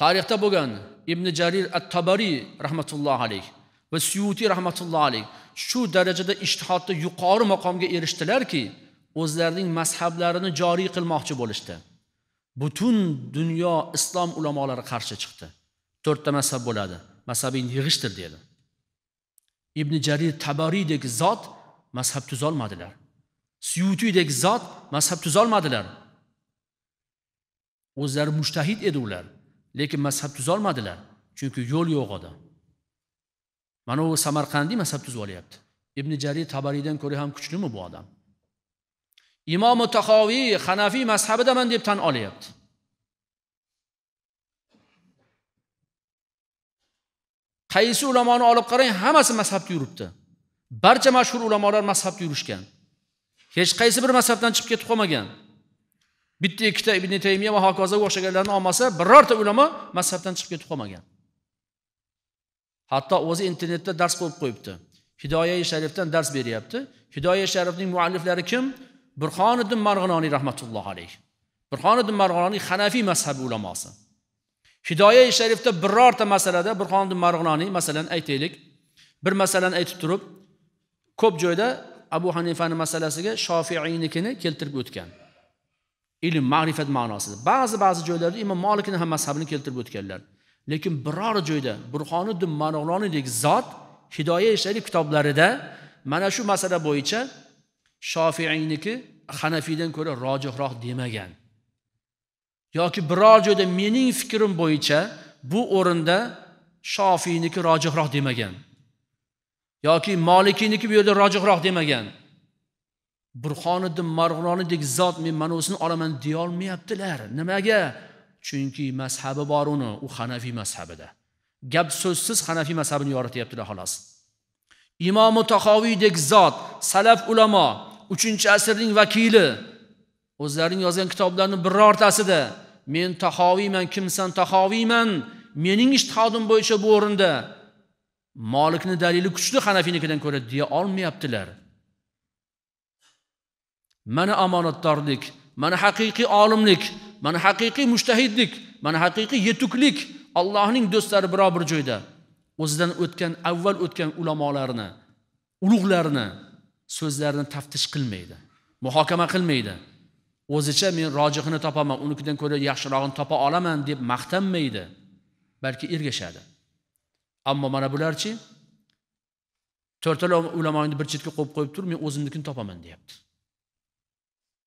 tarixda bo'lgan ibn jarir at tabariy rahmatullohi alayh va suyutiy rahmatullohi alayh shu darajada ishtihodda yuqori maqomga erishdilarki o'zlarining mazhablarini joriy qilmoqchi bo'lishdi butun dunyo islom ulamolari qarshi chiqdi to'rtta mazhab bo'ladi mazhabingni yig'ishtir dedi ibn jarir tabariydek zot mazhab tuzolmadilar suyutiydek zot mazhab tuzolmadilar o'zlari mushtahid edi ular lekin mazhab tuzolmadilar chunki yo'l yo'q edi mana u samarqandiy mazhab tuzib olyapti ibn jarir tabariydan ko'ra ham kuchlimi bu odam imomi tahoviy hanafiy mazhabidaman deb tan olyapti qaysi ulamoni olib qarang hammasi mazhabda yuribdi barcha mashhur ulamolar mazhabda yurishgan hech qaysi bir mazhabdan chiqib ketib qolmagan bitta ikkita ibn taymiya va hokazo o'xshaganlarni olmasa birorta ulamo mazhabdan chiqib ketib qolmagan hatto o'zi internetda dars qo'yib qo'yibdi hidoyai sharifdan dars beryapti hidoya sharifning mualliflari kim burxoniddin marg'inoniy rahmatulloh alayh burxoniddin marg'inoniy hanafiy mazhabi ulamosi hidoyai sharifda birorta masalada burxoniddin marg'inoniy masalan aytaylik bir masalani aytib turib ko'p joyda abu hanifani masalasiga shofiiynikini keltirib o'tgan ilm ma'rifat ma'nosida ba'zi ba'zi joylarda imom molikni ham mazhabini keltirib o'tganlar lekin biror joyda burxoniddin manug'loniydek zot hidoya ishlari kitoblarida mana shu masala bo'yicha shofiiyniki hanafiydan ko'ra rojihroq demagan yoki biror joyda mening fikrim bo'yicha bu o'rinda shofiyniki rojihroq demagan yoki molikiyniki bu yerda rojihroq demagan Burxoniddin Marg'ilonidek zot men mana usini olaman deya olmayaptilar. Nimaga? Chunki mazhabi bor uni, u Hanafi mazhabida. Gap so'zsiz Hanafi mazhabini yoritayaptilar xolos. imomi Tahoviydek zot, salaf ulamo, 3-asrning vakili o'zlarining yozgan kitoblarning birortasida men Tahoviyman, kimsan Tahoviyman, mening ijtihodim bo'yicha bu o'rinda Malikni dalili kuchli hanafiynikidan ko'ra deya olmayaptilar. mana omonatdorlik mana haqiqiy olimlik mana haqiqiy mushtahidlik mana haqiqiy yetuklik allohning do'stlari biror bir joyda o'zidan o'tgan avval o'tgan ulamolarni ulug'larni so'zlarini taftish qilmaydi muhokama qilmaydi o'zicha men rojihini topaman unikidan ko'ra yaxshirog'ini topa olaman deb maqtanmaydi balki ergashadi ammo mana bularchi to'rtala ulamoni bir chetga qo'yib qo'yib turib men o'zimnikini topaman deyapti